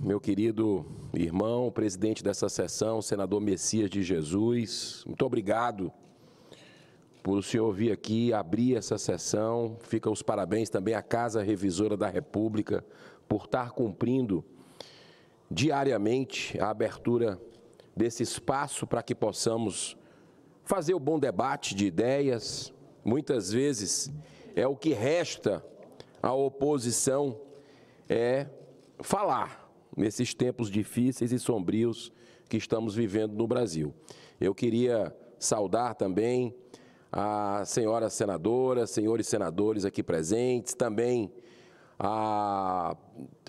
Meu querido irmão, presidente dessa sessão, senador Messias de Jesus, muito obrigado por o senhor vir aqui abrir essa sessão. Fica os parabéns também à Casa Revisora da República por estar cumprindo diariamente a abertura desse espaço para que possamos fazer o bom debate de ideias. Muitas vezes é o que resta à oposição é falar nesses tempos difíceis e sombrios que estamos vivendo no Brasil. Eu queria saudar também a senhora senadora, senhores senadores aqui presentes, também a,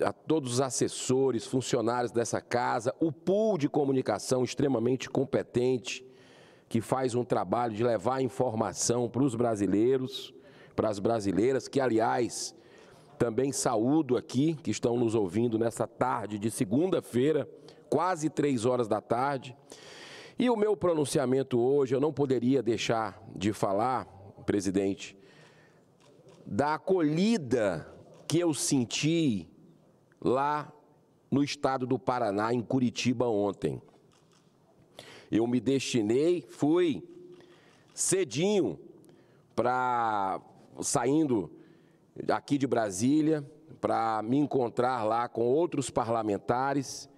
a, todos os assessores, funcionários dessa casa, o pool de comunicação extremamente competente, que faz um trabalho de levar informação para os brasileiros, para as brasileiras, que, aliás, também saúdo aqui que estão nos ouvindo nessa tarde de segunda-feira, quase três horas da tarde. E o meu pronunciamento hoje, eu não poderia deixar de falar, presidente, da acolhida que eu senti lá no estado do Paraná, em Curitiba, ontem. Eu me destinei, fui cedinho para saindo aqui de Brasília para me encontrar lá com outros parlamentares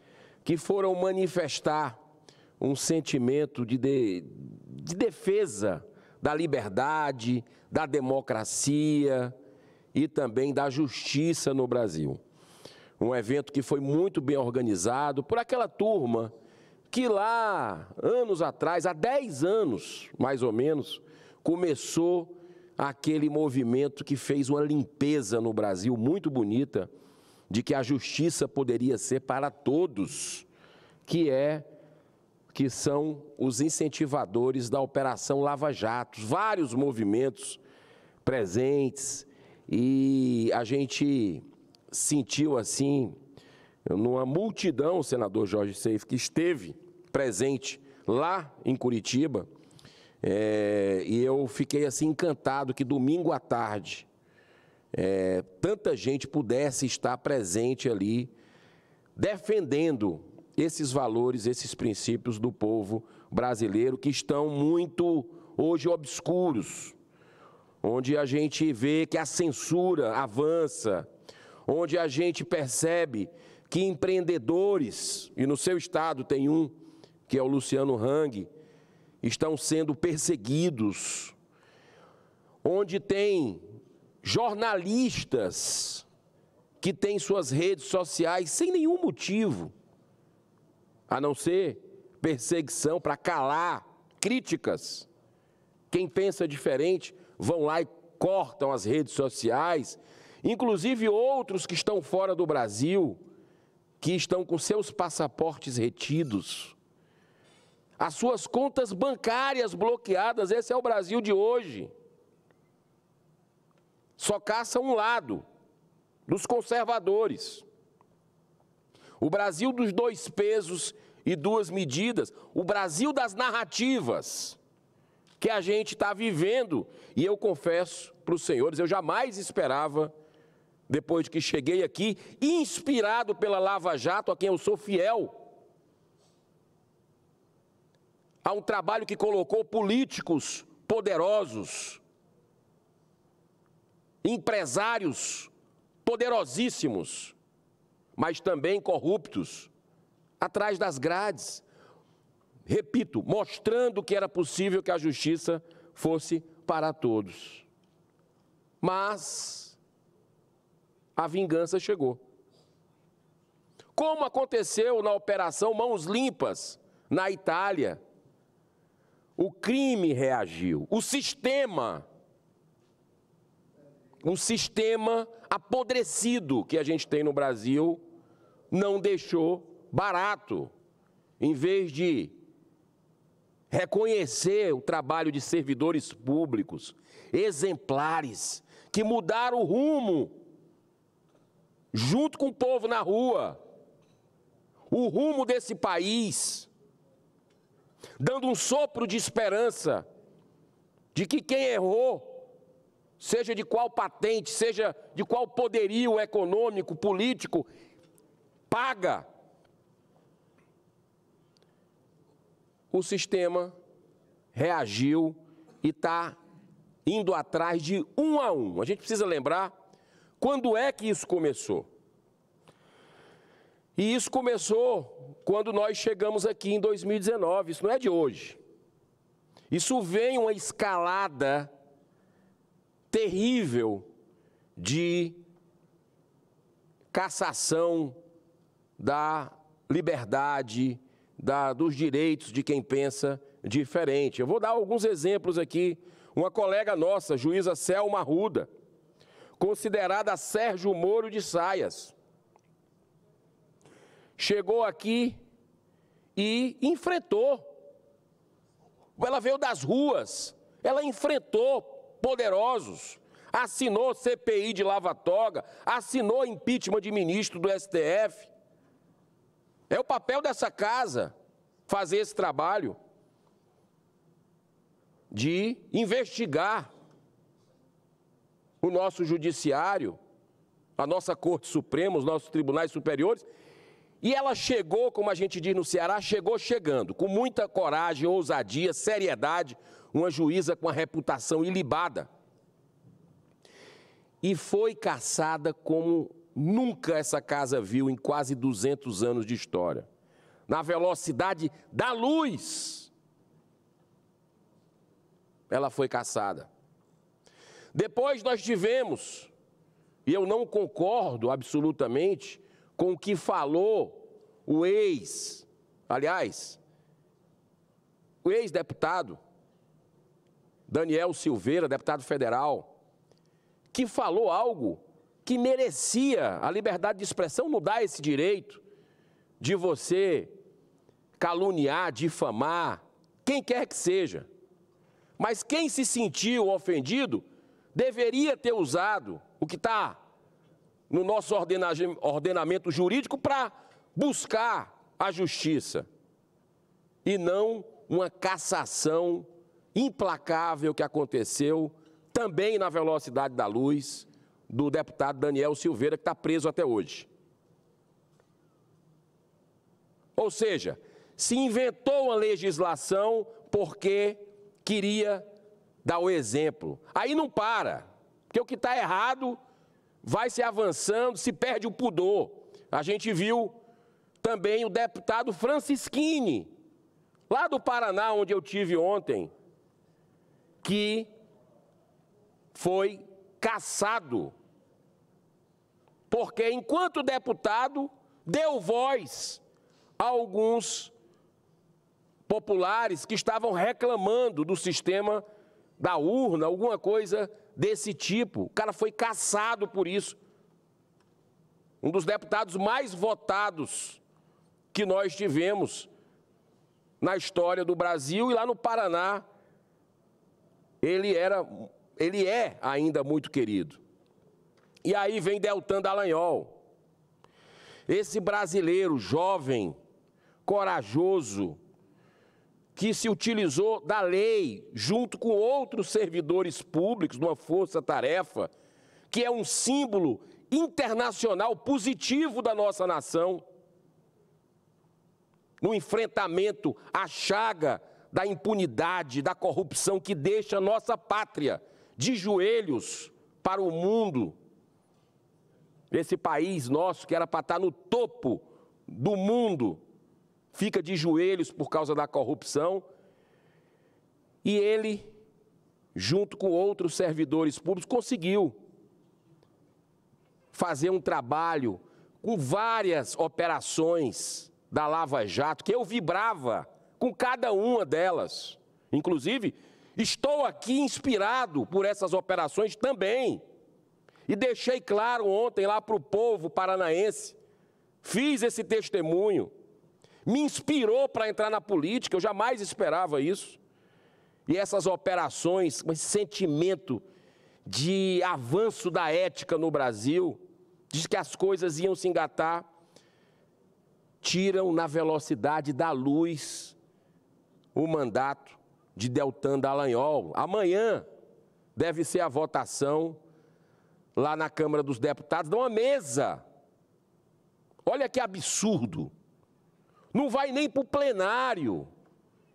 que foram manifestar um sentimento de, de, de defesa da liberdade, da democracia e também da justiça no Brasil. Um evento que foi muito bem organizado por aquela turma que lá, anos atrás, há 10 anos mais ou menos, começou aquele movimento que fez uma limpeza no Brasil muito bonita de que a justiça poderia ser para todos, que é que são os incentivadores da operação Lava Jato, vários movimentos presentes e a gente sentiu assim numa multidão, o senador Jorge Seif que esteve presente lá em Curitiba, é, e eu fiquei assim encantado que domingo à tarde é, tanta gente pudesse estar presente ali defendendo esses valores, esses princípios do povo brasileiro que estão muito hoje obscuros, onde a gente vê que a censura avança, onde a gente percebe que empreendedores, e no seu estado tem um, que é o Luciano Hang, estão sendo perseguidos, onde tem jornalistas que têm suas redes sociais sem nenhum motivo, a não ser perseguição para calar críticas. Quem pensa diferente vão lá e cortam as redes sociais, inclusive outros que estão fora do Brasil, que estão com seus passaportes retidos as suas contas bancárias bloqueadas. Esse é o Brasil de hoje. Só caça um lado, dos conservadores. O Brasil dos dois pesos e duas medidas, o Brasil das narrativas que a gente está vivendo. E eu confesso para os senhores, eu jamais esperava, depois que cheguei aqui, inspirado pela Lava Jato, a quem eu sou fiel, a um trabalho que colocou políticos poderosos, empresários poderosíssimos, mas também corruptos, atrás das grades. Repito, mostrando que era possível que a justiça fosse para todos. Mas a vingança chegou. Como aconteceu na Operação Mãos Limpas, na Itália, o crime reagiu, o sistema. Um sistema apodrecido que a gente tem no Brasil não deixou barato. Em vez de reconhecer o trabalho de servidores públicos exemplares que mudaram o rumo junto com o povo na rua, o rumo desse país dando um sopro de esperança de que quem errou, seja de qual patente, seja de qual poderio econômico, político, paga. O sistema reagiu e está indo atrás de um a um. A gente precisa lembrar quando é que isso começou. E isso começou quando nós chegamos aqui em 2019, isso não é de hoje. Isso vem uma escalada terrível de cassação da liberdade, da, dos direitos de quem pensa diferente. Eu vou dar alguns exemplos aqui. Uma colega nossa, juíza Selma Ruda, considerada Sérgio Moro de Saias, chegou aqui e enfrentou. Ela veio das ruas, ela enfrentou poderosos, assinou CPI de lava-toga, assinou impeachment de ministro do STF. É o papel dessa casa fazer esse trabalho de investigar o nosso judiciário, a nossa Corte Suprema, os nossos tribunais superiores e ela chegou, como a gente diz no Ceará, chegou chegando, com muita coragem, ousadia, seriedade, uma juíza com a reputação ilibada. E foi caçada como nunca essa casa viu em quase 200 anos de história na velocidade da luz. Ela foi caçada. Depois nós tivemos, e eu não concordo absolutamente, com o que falou o ex, aliás, o ex-deputado Daniel Silveira, deputado federal, que falou algo que merecia a liberdade de expressão, não dá esse direito de você caluniar, difamar, quem quer que seja. Mas quem se sentiu ofendido deveria ter usado o que está no nosso ordenamento jurídico para buscar a justiça e não uma cassação implacável que aconteceu também na velocidade da luz do deputado Daniel Silveira, que está preso até hoje. Ou seja, se inventou uma legislação porque queria dar o exemplo. Aí não para, porque o que está errado vai se avançando, se perde o pudor. A gente viu também o deputado Francisquini, lá do Paraná, onde eu tive ontem, que foi caçado. Porque enquanto deputado deu voz a alguns populares que estavam reclamando do sistema da urna, alguma coisa desse tipo. O cara foi caçado por isso. Um dos deputados mais votados que nós tivemos na história do Brasil e lá no Paraná ele era ele é ainda muito querido. E aí vem Deltan Dallagnol. Esse brasileiro jovem, corajoso, que se utilizou da lei, junto com outros servidores públicos, numa força-tarefa, que é um símbolo internacional positivo da nossa nação, no enfrentamento à chaga da impunidade, da corrupção que deixa a nossa pátria de joelhos para o mundo. Esse país nosso que era para estar no topo do mundo fica de joelhos por causa da corrupção. E ele, junto com outros servidores públicos, conseguiu fazer um trabalho com várias operações da Lava Jato, que eu vibrava com cada uma delas. Inclusive, estou aqui inspirado por essas operações também. E deixei claro ontem lá para o povo paranaense, fiz esse testemunho me inspirou para entrar na política, eu jamais esperava isso. E essas operações, esse sentimento de avanço da ética no Brasil, diz que as coisas iam se engatar, tiram na velocidade da luz o mandato de Deltan Dallagnol. Amanhã deve ser a votação lá na Câmara dos Deputados, de uma mesa. Olha que absurdo não vai nem para o plenário.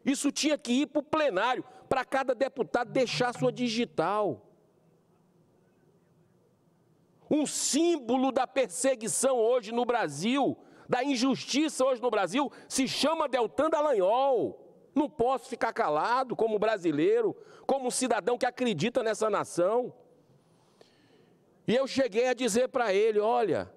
Isso tinha que ir para o plenário, para cada deputado deixar sua digital. Um símbolo da perseguição hoje no Brasil, da injustiça hoje no Brasil, se chama Deltan Dallagnol. Não posso ficar calado como brasileiro, como cidadão que acredita nessa nação. E eu cheguei a dizer para ele: olha,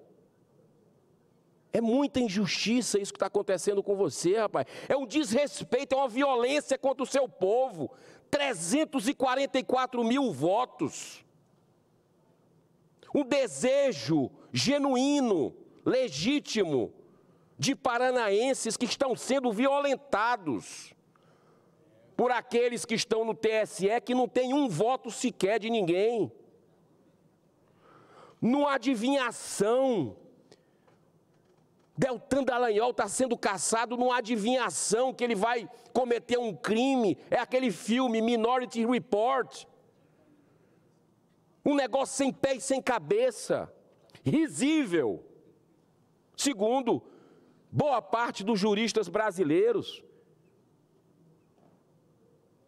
é muita injustiça isso que está acontecendo com você, rapaz. É um desrespeito, é uma violência contra o seu povo. 344 mil votos. Um desejo genuíno, legítimo, de paranaenses que estão sendo violentados por aqueles que estão no TSE que não tem um voto sequer de ninguém. Numa adivinhação Deltan Dallagnol está sendo caçado numa adivinhação que ele vai cometer um crime. É aquele filme Minority Report. Um negócio sem pé e sem cabeça. Risível. Segundo, boa parte dos juristas brasileiros.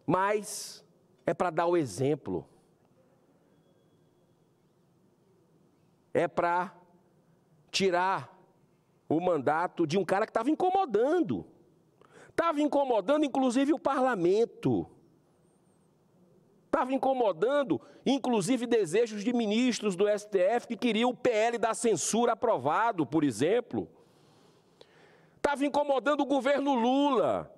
Mas é para dar o exemplo. É para tirar o mandato de um cara que estava incomodando. Estava incomodando, inclusive, o parlamento. Estava incomodando, inclusive, desejos de ministros do STF que queriam o PL da censura aprovado, por exemplo. Estava incomodando o governo Lula,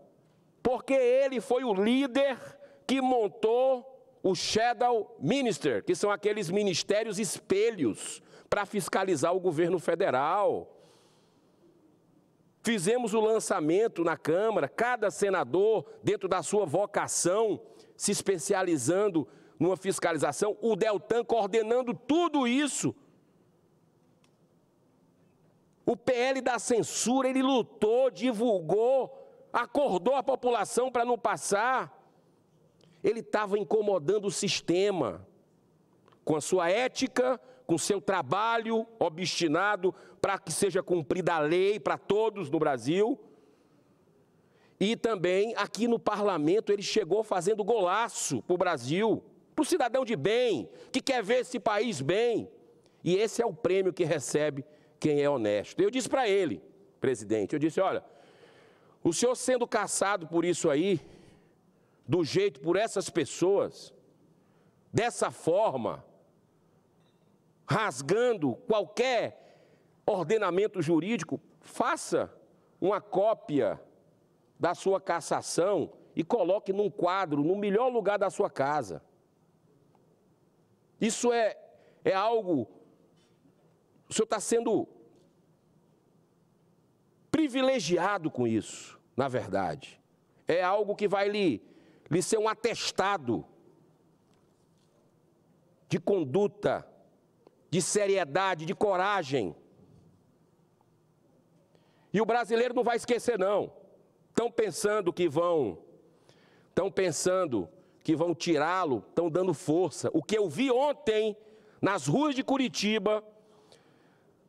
porque ele foi o líder que montou o Shadow Minister, que são aqueles ministérios espelhos para fiscalizar o governo federal. Fizemos o lançamento na Câmara, cada senador, dentro da sua vocação, se especializando numa fiscalização, o Deltan coordenando tudo isso. O PL da censura, ele lutou, divulgou, acordou a população para não passar. Ele estava incomodando o sistema com a sua ética, com seu trabalho obstinado para que seja cumprida a lei para todos no Brasil. E também aqui no parlamento ele chegou fazendo golaço para o Brasil, para o cidadão de bem, que quer ver esse país bem. E esse é o prêmio que recebe quem é honesto. Eu disse para ele, presidente, eu disse: olha, o senhor sendo caçado por isso aí, do jeito por essas pessoas, dessa forma, rasgando qualquer ordenamento jurídico, faça uma cópia da sua cassação e coloque num quadro, no melhor lugar da sua casa. Isso é, é algo. O senhor está sendo privilegiado com isso, na verdade. É algo que vai lhe, lhe ser um atestado de conduta de seriedade, de coragem. E o brasileiro não vai esquecer, não. Estão pensando que vão, estão pensando que vão tirá-lo, estão dando força. O que eu vi ontem nas ruas de Curitiba,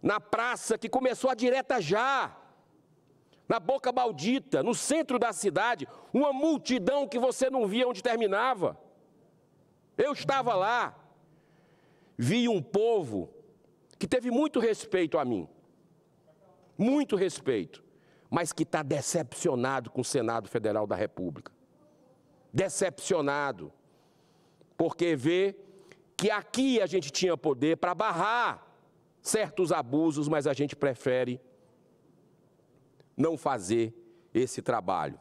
na praça que começou a direta já, na boca maldita, no centro da cidade, uma multidão que você não via onde terminava. Eu estava lá, vi um povo que teve muito respeito a mim, muito respeito, mas que está decepcionado com o Senado Federal da República. Decepcionado, porque vê que aqui a gente tinha poder para barrar certos abusos, mas a gente prefere não fazer esse trabalho.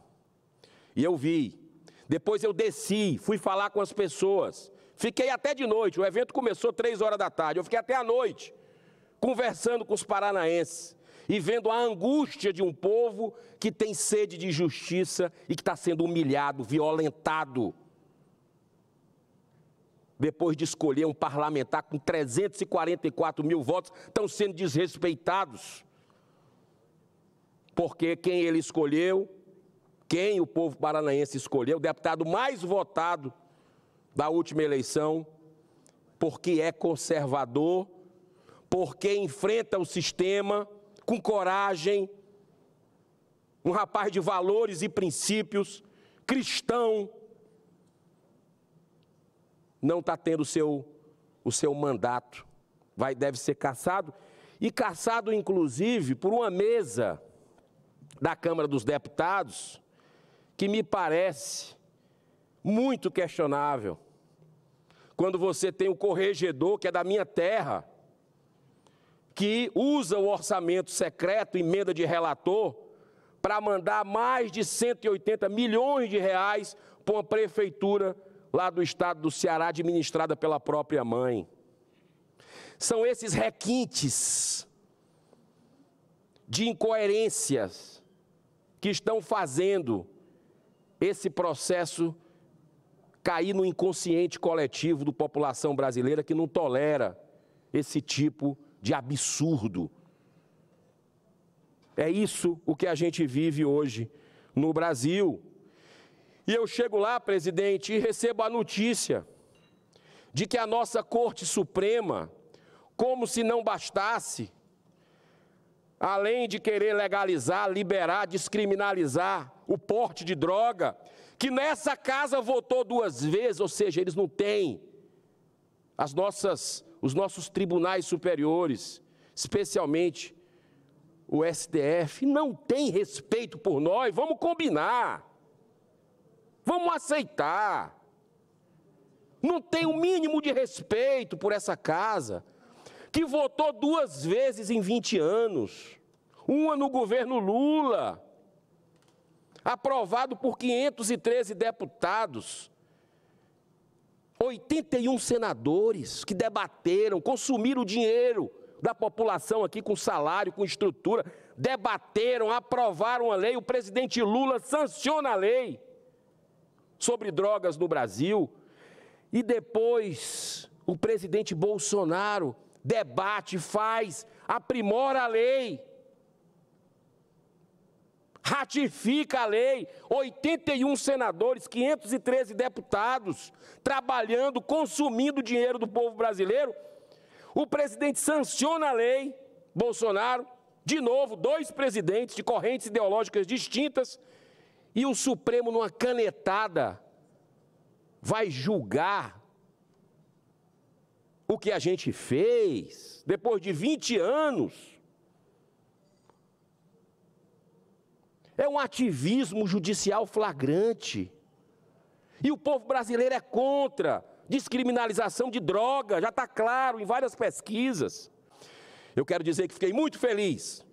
E eu vi. Depois eu desci, fui falar com as pessoas. Fiquei até de noite, o evento começou três horas da tarde, eu fiquei até a noite conversando com os paranaenses e vendo a angústia de um povo que tem sede de justiça e que está sendo humilhado, violentado. Depois de escolher um parlamentar com 344 mil votos, estão sendo desrespeitados. Porque quem ele escolheu, quem o povo paranaense escolheu, o deputado mais votado da última eleição, porque é conservador, porque enfrenta o sistema com coragem, um rapaz de valores e princípios, cristão, não está tendo seu, o seu mandato. Vai, deve ser caçado, e caçado, inclusive, por uma mesa da Câmara dos Deputados, que me parece muito questionável. Quando você tem um corregedor que é da minha terra, que usa o orçamento secreto, emenda de relator, para mandar mais de 180 milhões de reais para uma prefeitura lá do estado do Ceará, administrada pela própria mãe. São esses requintes de incoerências que estão fazendo esse processo cair no inconsciente coletivo da população brasileira que não tolera esse tipo de absurdo. É isso o que a gente vive hoje no Brasil. E eu chego lá, presidente, e recebo a notícia de que a nossa Corte Suprema, como se não bastasse, além de querer legalizar, liberar, descriminalizar o porte de droga, que nessa casa votou duas vezes, ou seja, eles não têm as nossas, os nossos tribunais superiores, especialmente o STF, não tem respeito por nós, vamos combinar. Vamos aceitar. Não tem o um mínimo de respeito por essa casa que votou duas vezes em 20 anos. Uma no governo Lula, aprovado por 513 deputados, 81 senadores que debateram, consumiram o dinheiro da população aqui com salário, com estrutura, debateram, aprovaram a lei, o presidente Lula sanciona a lei sobre drogas no Brasil. E depois o presidente Bolsonaro debate, faz, aprimora a lei ratifica a lei, 81 senadores, 513 deputados, trabalhando, consumindo o dinheiro do povo brasileiro. O presidente sanciona a lei, Bolsonaro, de novo, dois presidentes de correntes ideológicas distintas, e o Supremo, numa canetada, vai julgar o que a gente fez depois de 20 anos É um ativismo judicial flagrante. E o povo brasileiro é contra descriminalização de droga, já está claro em várias pesquisas. Eu quero dizer que fiquei muito feliz,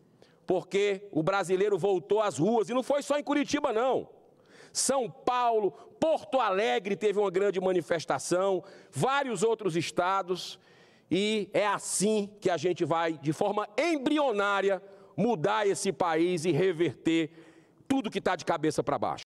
porque o brasileiro voltou às ruas, e não foi só em Curitiba, não. São Paulo, Porto Alegre teve uma grande manifestação, vários outros estados, e é assim que a gente vai, de forma embrionária, mudar esse país e reverter tudo que está de cabeça para baixo.